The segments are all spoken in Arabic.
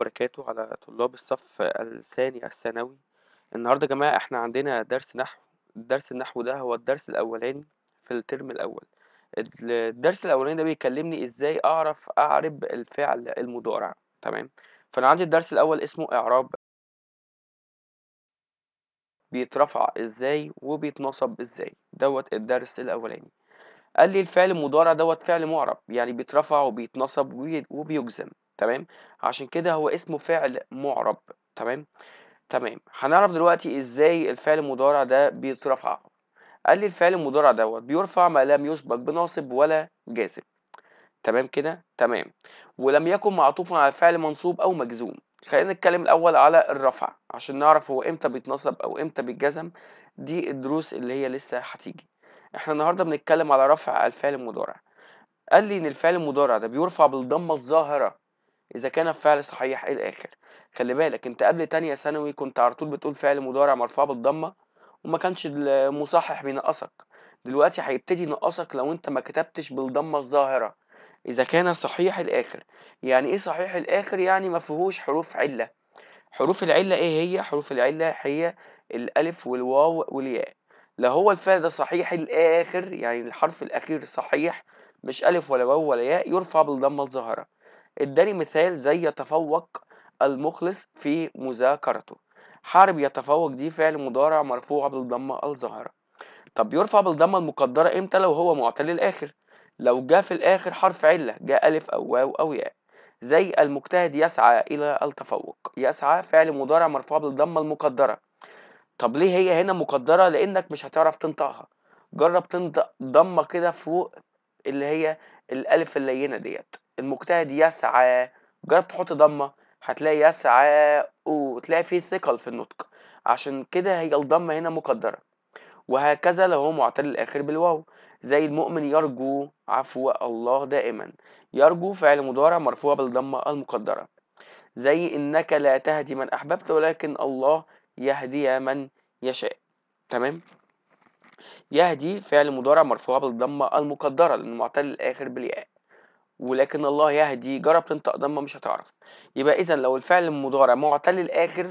وبركاته على طلاب الصف الثاني الثانوي النهاردة يا جماعة احنا عندنا درس نحو درس النحو ده هو الدرس الأولاني في الترم الأول الدرس الأولاني ده بيكلمني ازاي أعرف أعرب الفعل المضارع تمام فأنا عندي الدرس الأول اسمه إعراب بيترفع ازاي وبيتنصب ازاي دوت الدرس الأولاني قال لي الفعل المضارع دوت فعل معرب يعني بيترفع وبيتنصب وبيجزم تمام عشان كده هو اسمه فعل معرب تمام تمام هنعرف دلوقتي ازاي الفعل المضارع ده بيترفع قال لي الفعل المضارع دوت بيرفع ما لم يسبق بناصب ولا جازم تمام كده تمام ولم يكن معطوفا على فعل منصوب او مجزوم خلينا نتكلم الاول على الرفع عشان نعرف هو امتى بيتنصب او امتى بيتجزم دي الدروس اللي هي لسه هتيجي احنا النهارده بنتكلم على رفع الفعل المضارع قال لي ان الفعل المضارع ده بيرفع بالضمه الظاهره اذا كان الفعل صحيح إيه الى اخر خلي بالك انت قبل تانية ثانوي كنت على طول بتقول فعل مضارع مرفوع بالضمه وما كانش المصحح بينقصك دلوقتي هيبتدي ينقصك لو انت ما كتبتش بالضمه الظاهره اذا كان صحيح الاخر يعني ايه صحيح الاخر يعني ما فيهوش حروف عله حروف العله ايه هي حروف العله هي الالف والواو والياء لا هو الفعل ده صحيح الاخر يعني الحرف الاخير صحيح مش الف ولا واو ولا ياء يرفع بالضمه الظاهره اداني مثال زي يتفوق المخلص في مذاكرته حارب يتفوق دي فعل مضارع مرفوع بالضمة الظاهرة طب يرفع بالضمة المقدرة امتى لو هو معتل الآخر لو جاء في الآخر حرف علة جاء ألف أو واو أو ياء زي المجتهد يسعى إلى التفوق يسعى فعل مضارع مرفوع بالضمة المقدرة طب ليه هي هنا مقدرة لأنك مش هتعرف تنطقها جرب تنطق ضمة كده فوق اللي هي الألف اللينة ديت المجتهد يسعى جرب تحط ضمه هتلاقي يسعى وتلاقي فيه ثقل في النطق عشان كده هي الضمه هنا مقدره وهكذا لو هو معتل الاخر بالواو زي المؤمن يرجو عفو الله دائما يرجو فعل مضارع مرفوع بالضمه المقدره زي انك لا تهدي من احببت ولكن الله يهدي من يشاء تمام يهدي فعل مضارع مرفوع بالضمه المقدره معتل الاخر بالياء ولكن الله يهدي جرب تنطق ضمه مش هتعرف يبقى اذا لو الفعل المضارع معتل الاخر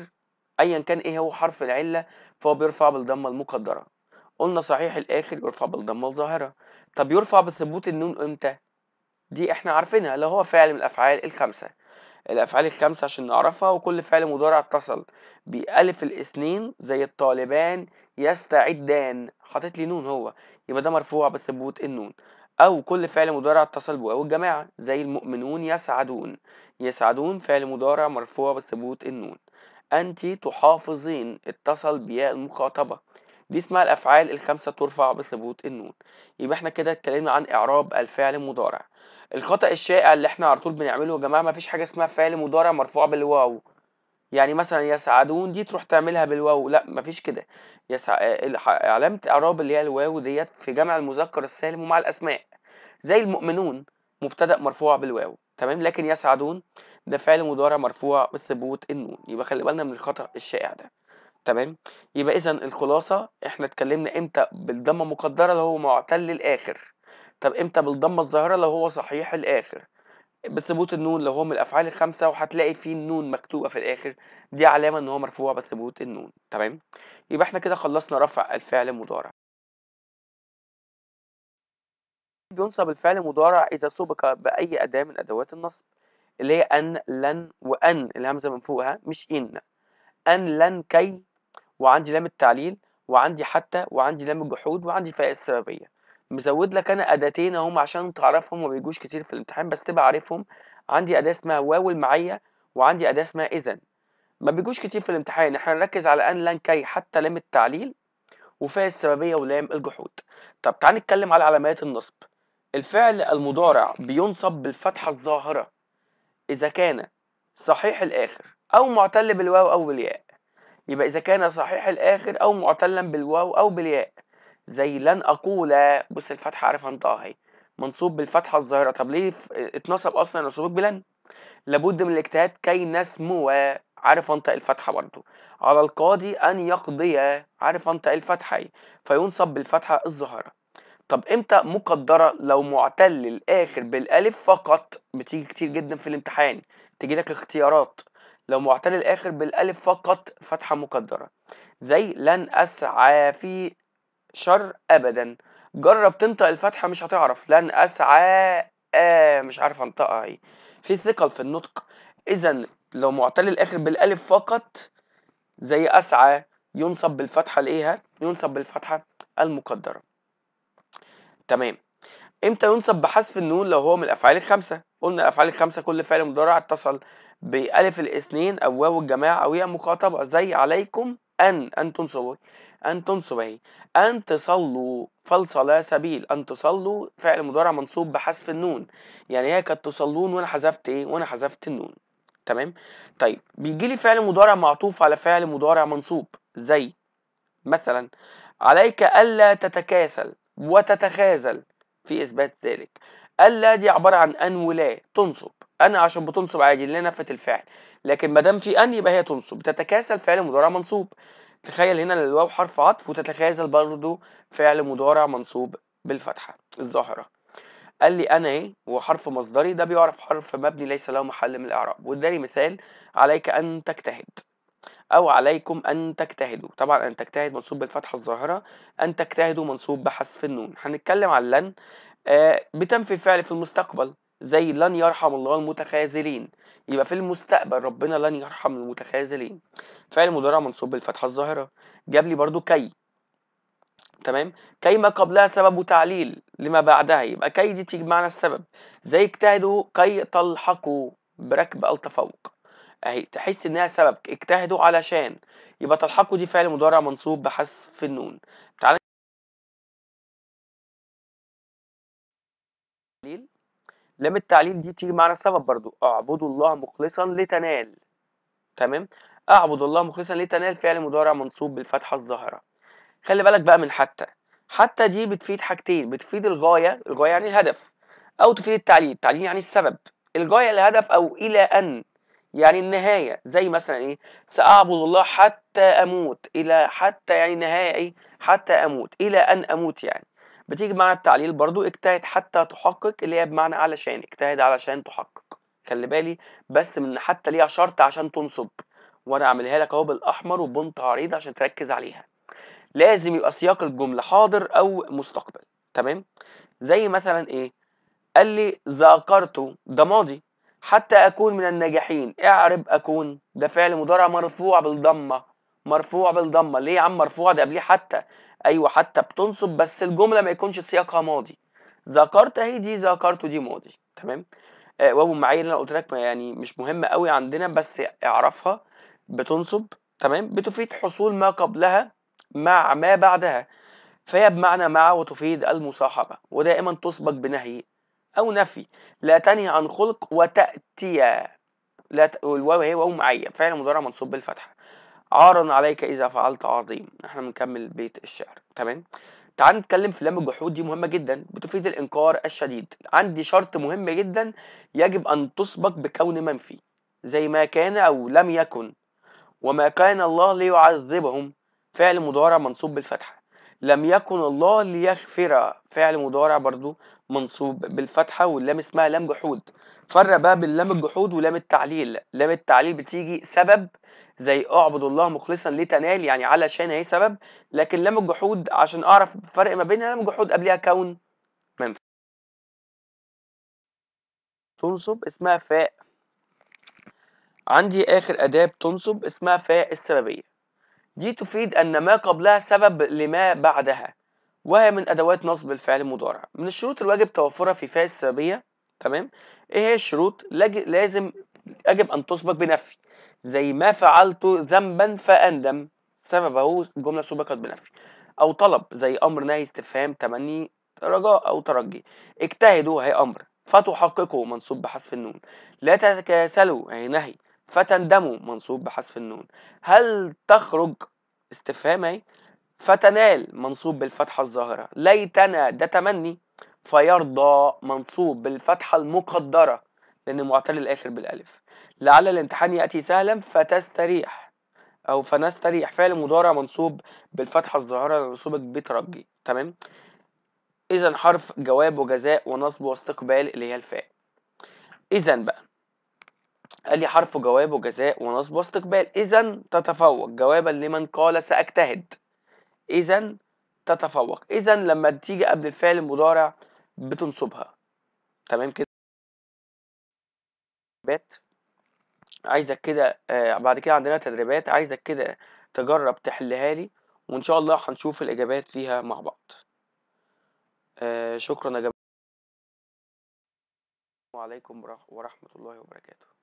ايا كان ايه هو حرف العله فهو بيرفع بالضمه المقدره قلنا صحيح الاخر يرفع بالضمه الظاهره طب يرفع بثبوت النون امتى دي احنا عارفينها اللي هو فعل من الافعال الخمسه الافعال الخمسه عشان نعرفها وكل فعل مضارع اتصل بالف الاثنين زي الطالبان يستعدان حاطط لي نون هو يبقى ده مرفوع بثبوت النون أو كل فعل مضارع اتصل بواو الجماعة زي المؤمنون يسعدون يسعدون فعل مضارع مرفوع بثبوت النون أنت تحافظين اتصل بياء المخاطبة دي اسمها الأفعال الخمسة ترفع بثبوت النون يبقى احنا كده اتكلمنا عن إعراب الفعل المضارع الخطأ الشائع اللي احنا على طول بنعمله يا جماعة مفيش حاجة اسمها فعل مضارع مرفوع بالواو يعني مثلا يسعدون دي تروح تعملها بالواو لا مفيش كده يسع... آه، علامة إعراب اللي هي الواو ديت في جمع المذكر السالم ومع الأسماء زي المؤمنون مبتدا مرفوع بالواو تمام لكن يسعدون ده فعل مضارع مرفوع بثبوت النون يبقى خلي بالنا من الخطا الشائع ده تمام يبقى اذا الخلاصه احنا اتكلمنا امتى بالضمه المقدره اللي هو معتل الاخر طب امتى بالضمه الظاهره اللي هو صحيح الاخر بثبوت النون اللي هو من الافعال الخمسه وهتلاقي فيه النون مكتوبه في الاخر دي علامه ان هو مرفوع بثبوت النون تمام يبقى احنا كده خلصنا رفع الفعل المضارع بينصب الفعل المضارع إذا سبق بأي أداة من أدوات النصب اللي هي أن لن وأن الهمزة من فوقها مش إن أن لن كي وعندي لام التعليل وعندي حتى وعندي لام الجحود وعندي فاء السببية مزود لك أنا أداتين أهم عشان تعرفهم وما بيجوش كتير في الامتحان بس تبقى عارفهم عندي أداة اسمها واو المعية وعندي أداة اسمها إذا ما بيجوش كتير في الامتحان احنا نركز على أن لن كي حتى لام التعليل وفاء السببية ولام الجحود طب تعال نتكلم على علامات النصب الفعل المضارع بينصب بالفتحة الظاهرة إذا كان صحيح الآخر أو معتل بالواو أو بالياء يبقى إذا كان صحيح الآخر أو معتلا بالواو أو بالياء زي لن أقول بص الفتحة عارفها أنت أهي منصوب بالفتحة الظاهرة طب ليه اتنصب أصلا نصبك بلن لابد من الاجتهاد كي نسمو عارف انطق الفتحة برضو على القاضي أن يقضي عارف انطق الفتحة فينصب بالفتحة الظاهرة طب امتى مقدره لو معتل الاخر بالالف فقط بتيجي كتير جدا في الامتحان تيجي لك الاختيارات لو معتل الاخر بالالف فقط فتحه مقدره زي لن اسعى في شر ابدا جرب تنطق الفتحه مش هتعرف لن اسعى آه مش عارف انطقها ايه في ثقل في النطق اذا لو معتل الاخر بالالف فقط زي اسعى ينصب بالفتحه الايه ينصب بالفتحه المقدره تمام امتى ينصب بحذف النون لو هو من الافعال الخمسه قلنا الافعال الخمسه كل فعل مضارع اتصل بألف الاثنين أو واو الجماعة أو هي مخاطبة زي عليكم أن أن تنصبوا أن تنصب أهي أن تصلوا فالصلاة سبيل أن تصلوا فعل مضارع منصوب بحذف النون يعني هي كانت تصلون وأنا حذفت إيه وأنا حذفت النون تمام طيب بيجي لي فعل مضارع معطوف على فعل مضارع منصوب زي مثلا عليك ألا تتكاسل وتتخاذل في اثبات ذلك الا دي عباره عن ان ولا تنصب انا عشان بتنصب عادي اللي نفت الفعل لكن ما دام في ان يبقى هي تنصب تتكاسل فعل مضارع منصوب تخيل هنا الواو حرف عطف وتتخاذل برضه فعل مضارع منصوب بالفتحه الظاهره قال لي انا ايه وحرف مصدري ده بيعرف حرف مبني ليس له محل من الاعراب واداني مثال عليك ان تجتهد أو عليكم أن تجتهدوا طبعا أن تجتهد منصوب بالفتحة الظاهرة أن تجتهدوا منصوب بحذف النون هنتكلم عن لن آه، بتنفي الفعل في المستقبل زي لن يرحم الله المتخاذلين يبقى في المستقبل ربنا لن يرحم المتخاذلين فعل مضارع منصوب بالفتحة الظاهرة جاب لي برضو كي تمام كي ما قبلها سبب تعليل لما بعدها يبقى كي دي تيجي بمعنى السبب زي اجتهدوا كي تلحقوا بركب التفوق اهي تحس انها سبب اجتهدوا علشان يبقى تلحقوا دي فعل مضارع منصوب بحذف النون تعال تعليل لام التعليل دي تيجي معنا سبب برضو اعبدوا الله مخلصا لتنال تمام اعبد الله مخلصا لتنال فعل مضارع منصوب بالفتحه الظاهره خلي بالك بقى من حتى حتى دي بتفيد حاجتين بتفيد الغايه الغايه يعني الهدف او تفيد التعليل التعليل يعني السبب الغايه الهدف او الى ان يعني النهاية زي مثلا إيه سأعبد الله حتى أموت إلى حتى يعني نهاية إيه حتى أموت إلى أن أموت يعني بتيجي مع التعليل برضو اجتهد حتى تحقق اللي هي بمعنى علشان اجتهد علشان تحقق خلي بالي بس من حتى ليها شرط عشان تنصب وانا اعملها لك اهو بالاحمر وبنت عريض عشان تركز عليها لازم يبقى سياق الجمله حاضر او مستقبل تمام زي مثلا ايه قال لي ذاكرته ده ماضي حتى أكون من الناجحين اعرب أكون ده فعل مضارع مرفوع بالضمة مرفوع بالضمة ليه يا عم مرفوع ده قبليه حتى أيوة حتى بتنصب بس الجملة ما يكونش سياقها ماضي ذكرت أهي دي ذكرت دي ماضي تمام آه وابو المعايير اللي أنا قلت لك يعني مش مهمة قوي عندنا بس اعرفها بتنصب تمام بتفيد حصول ما قبلها مع ما بعدها فهي بمعنى مع وتفيد المصاحبة ودائما تسبق بنهي أو نفي لا تنهي عن خلق وتأتي لا ت... والواو هي واو معية فعل مضارع منصوب بالفتحة عارا عليك إذا فعلت عظيم احنا بنكمل بيت الشعر تمام تعال نتكلم في لام الجحود دي مهمة جدا بتفيد الإنكار الشديد عندي شرط مهم جدا يجب أن تسبق بكون منفي زي ما كان أو لم يكن وما كان الله ليعذبهم فعل مضارع منصوب بالفتحة لم يكن الله ليغفر فعل مضارع برضو منصوب بالفتحه واللام اسمها لام جحود فرق بقى بين لام الجحود ولام التعليل لام التعليل بتيجي سبب زي اعبد الله مخلصا لتنال يعني علشان اهي سبب لكن لام الجحود عشان اعرف الفرق ما بينها لام الجحود قبلها كون تنصب اسمها فاء عندي اخر اداه تنصب اسمها فاء السببيه دي تفيد ان ما قبلها سبب لما بعدها وهي من ادوات نصب الفعل المضارع من الشروط الواجب توفرها في فاء السببيه تمام ايه هي الشروط لازم يجب ان تسبق بنفي زي ما فعلت ذنبا فاندم سببه الجمله سبقت بنفي او طلب زي امر نهي استفهام تمني رجاء او ترجي اجتهدوا هي امر فتحققوا منصوب بحذف النون لا تتكاسلوا هي نهي فتندموا منصوب بحذف النون هل تخرج استفهام اهي فتنال منصوب بالفتحة الظاهرة ليتنا ده تمني فيرضى منصوب بالفتحة المقدرة لأن معتل الآخر بالألف لعل الامتحان يأتي سهلا فتستريح أو فنستريح فعل مضارع منصوب بالفتحة الظاهرة لنصوبك بترجي تمام إذا حرف جواب وجزاء ونصب واستقبال اللي هي الفاء إذا بقى قال لي حرف جواب وجزاء ونصب واستقبال إذا تتفوق جوابا لمن قال سأجتهد إذا تتفوق إذا لما تيجي قبل الفعل المضارع بتنصبها تمام كده بات عايزك كده آه بعد كده عندنا تدريبات عايزك كده تجرب تحلها لي وإن شاء الله هنشوف الإجابات فيها مع بعض آه شكرا يا جماعة وعليكم ورحمة الله وبركاته